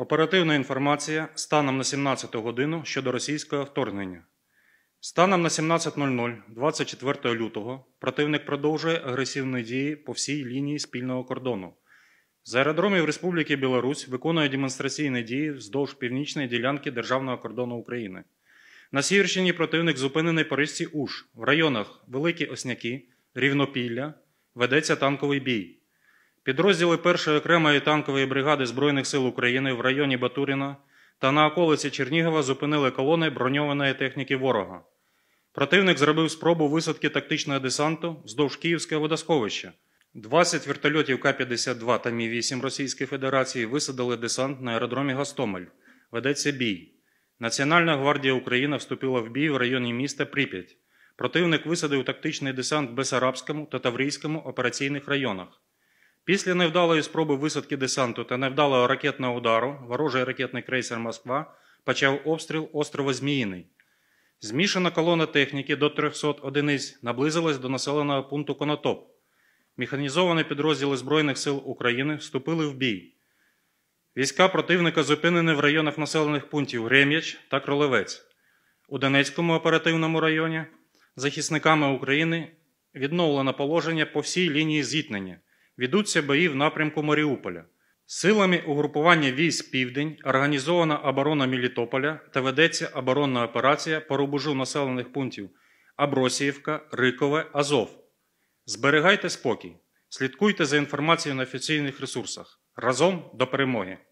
Оперативна інформація станом на 17 годину щодо російського вторгнення. Станом на 17.00 24 лютого противник продовжує агресивні дії по всій лінії спільного кордону. З аеродромів Республіки Білорусь виконує демонстраційні дії вздовж північної ділянки Державного кордону України. На Сіверщині противник зупинений по річці Уж. В районах Великі Осняки, Рівнопілля ведеться танковий бій. Підрозділи 1-ї окремої танкової бригади Збройних сил України в районі Батуріна та на околиці Чернігова зупинили колони броньованої техніки ворога. Противник зробив спробу висадки тактичного десанту вздовж Київського водосховища. 20 вертольотів К-52 та Мі-8 Російської Федерації висадили десант на аеродромі Гастомель. Ведеться бій. Національна гвардія України вступила в бій в районі міста Прип'ять. Противник висадив тактичний десант в Бесарабському та Таврійському операційних районах. Після невдалої спроби висадки десанту та невдалого ракетного удару ворожий ракетний крейсер Москва почав обстріл острова Зміїний. Змішана колона техніки до 300 одиниць наблизилась до населеного пункту Конотоп. Механізовані підрозділи Збройних сил України вступили в бій. Війська противника зупинені в районах населених пунктів Грем'яч та Кролевець. У Донецькому оперативному районі захисниками України відновлено положення по всій лінії зіткнення ведуться бої в напрямку Маріуполя. Силами угрупування військ Південь організована оборона Мілітополя та ведеться оборонна операція по рубежу населених пунктів Абросіївка, Рикове, Азов. Зберігайте спокій, слідкуйте за інформацією на офіційних ресурсах. Разом до перемоги!